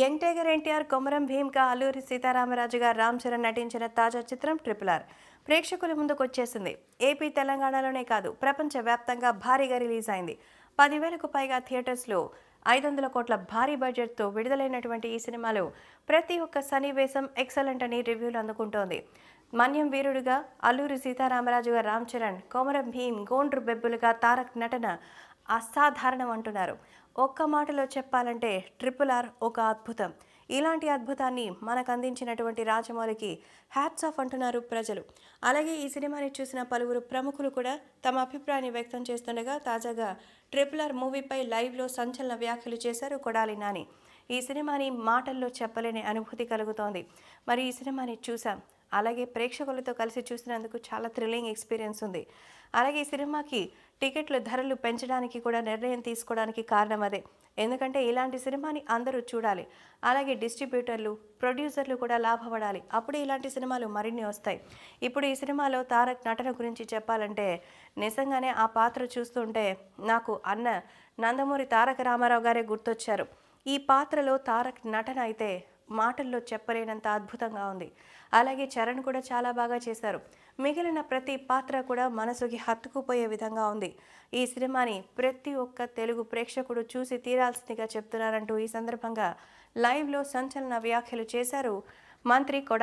young tiger NTR Komaram Bheem కా అల్లూరి సీతారామరాజుగా రామ్ చరణ్ నటించిన తాజా చిత్రం ట్రిపుల్ ఆర్ ప్రేక్షకుల ముందుకు వచ్చేసింది ఏపీ తెలంగాణలోనే కాదు ప్రపంచవ్యాప్తంగా భారీగా రిలీజ్ అయింది పదివేలకు పైగా థియేటర్స్లో ఐదు వందల కోట్ల భారీ బడ్జెట్తో విడుదలైనటువంటి ఈ సినిమాలో ప్రతి ఒక్క సన్నివేశం ఎక్సలెంట్ అని రివ్యూలు అందుకుంటోంది మన్యం వీరుడుగా అల్లూరి సీతారామరాజుగా రామ్ చరణ్ కోమరం భీమ్ గోండ్రు బెబ్బులుగా తారక్ నటన అసాధారణం అంటున్నారు ఒక్క మాటలో చెప్పాలంటే ట్రిపుల్ ఆర్ ఒక అద్భుతం ఇలాంటి అద్భుతాన్ని మనకు అందించినటువంటి రాజమౌళికి హ్యాట్స్ ఆఫ్ అంటున్నారు ప్రజలు అలాగే ఈ సినిమాని చూసిన పలువురు ప్రముఖులు కూడా తమ అభిప్రాయాన్ని వ్యక్తం చేస్తుండగా తాజాగా ట్రిపుల్ ఆర్ మూవీపై లైవ్లో సంచలన వ్యాఖ్యలు చేశారు కొడాలి నాని ఈ సినిమాని మాటల్లో చెప్పలేని అనుభూతి కలుగుతోంది మరి ఈ సినిమాని చూసాం అలాగే ప్రేక్షకులతో కలిసి చూసినందుకు చాలా థ్రిల్లింగ్ ఎక్స్పీరియన్స్ ఉంది అలాగే ఈ సినిమాకి టికెట్ల ధరలు పెంచడానికి కూడా నిర్ణయం తీసుకోవడానికి కారణం అదే ఎందుకంటే ఇలాంటి సినిమాని అందరూ చూడాలి అలాగే డిస్ట్రిబ్యూటర్లు ప్రొడ్యూసర్లు కూడా లాభపడాలి అప్పుడు ఇలాంటి సినిమాలు మరిన్ని వస్తాయి ఇప్పుడు ఈ సినిమాలో తారక్ నటన గురించి చెప్పాలంటే నిజంగానే ఆ పాత్ర చూస్తుంటే నాకు అన్న నందమూరి తారక రామారావు గారే గుర్తొచ్చారు ఈ పాత్రలో తారక్ నటన అయితే మాటల్లో చెప్పలేనంత అద్భుతంగా ఉంది అలాగే చరణ్ కూడా చాలా బాగా చేశారు మిగిలిన ప్రతి పాత్ర కూడా మనసుకి హత్తుకుపోయే విధంగా ఉంది ఈ సినిమాని ప్రతి ఒక్క తెలుగు ప్రేక్షకుడు చూసి తీరాల్సిందిగా చెప్తున్నారంటూ ఈ సందర్భంగా లైవ్లో సంచలన వ్యాఖ్యలు చేశారు మంత్రి కొడ